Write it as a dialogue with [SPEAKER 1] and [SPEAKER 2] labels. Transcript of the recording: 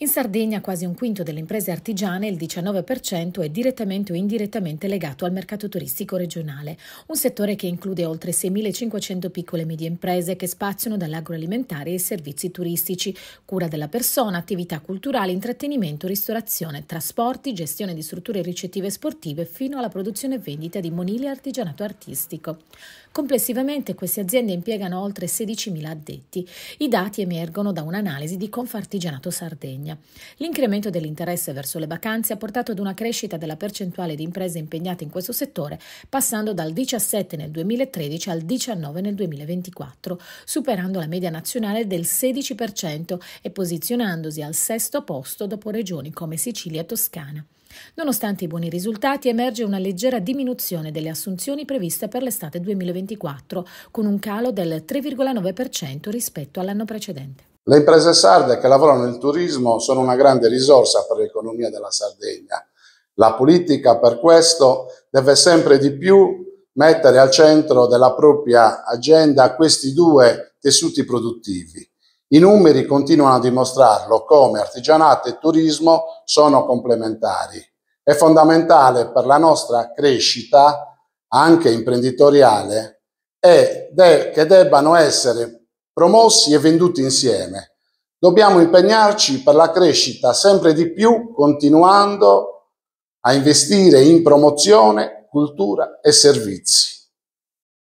[SPEAKER 1] In Sardegna quasi un quinto delle imprese artigiane, il 19%, è direttamente o indirettamente legato al mercato turistico regionale, un settore che include oltre 6.500 piccole e medie imprese che spaziano dall'agroalimentare ai servizi turistici, cura della persona, attività culturali, intrattenimento, ristorazione, trasporti, gestione di strutture ricettive sportive fino alla produzione e vendita di monili e artigianato artistico. Complessivamente queste aziende impiegano oltre 16.000 addetti. I dati emergono da un'analisi di Confartigianato Sardegna. Spagna. L'incremento dell'interesse verso le vacanze ha portato ad una crescita della percentuale di imprese impegnate in questo settore, passando dal 17 nel 2013 al 19 nel 2024, superando la media nazionale del 16% e posizionandosi al sesto posto dopo regioni come Sicilia e Toscana. Nonostante i buoni risultati, emerge una leggera diminuzione delle assunzioni previste per l'estate 2024, con un calo del 3,9% rispetto all'anno precedente.
[SPEAKER 2] Le imprese sarde che lavorano nel turismo sono una grande risorsa per l'economia della Sardegna. La politica per questo deve sempre di più mettere al centro della propria agenda questi due tessuti produttivi. I numeri continuano a dimostrarlo come artigianato e turismo sono complementari. È fondamentale per la nostra crescita anche imprenditoriale e de che debbano essere promossi e venduti insieme. Dobbiamo impegnarci per la crescita sempre di più, continuando a investire in promozione, cultura e servizi.